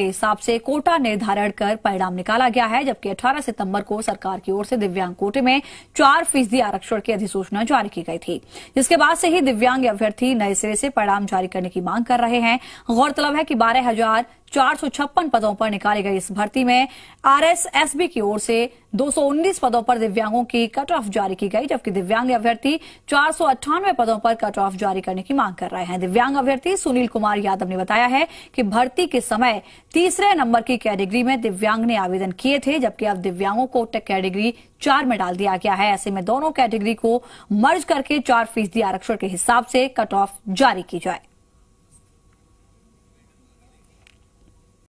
के हिसाब से कोटा निर्धारण कर परिणाम निकाला गया है जबकि 18 सितंबर को सरकार की ओर से दिव्यांग कोटे में चार फीसदी आरक्षण की अधिसूचना जारी की गई थी जिसके बाद से ही दिव्यांग अभ्यर्थी नए सिरे से परिणाम जारी करने की मांग कर रहे हैं गौरतलब है कि बारह 456 पदों पर निकाली गई इस भर्ती में आरएसएसबी की ओर से 219 पदों पर दिव्यांगों की कट ऑफ जारी की गई जबकि दिव्यांग अभ्यर्थी चार पदों पर कट ऑफ जारी करने की मांग कर रहे हैं दिव्यांग अभ्यर्थी सुनील कुमार यादव ने बताया है कि भर्ती के समय तीसरे नंबर की कैटेगरी में दिव्यांग ने आवेदन किए थे जबकि अब दिव्यांगों को कैटेगरी चार में डाल दिया गया है ऐसे में दोनों कैटेगरी को मर्ज करके चार फीसदी आरक्षण के हिसाब से कट ऑफ जारी की जाए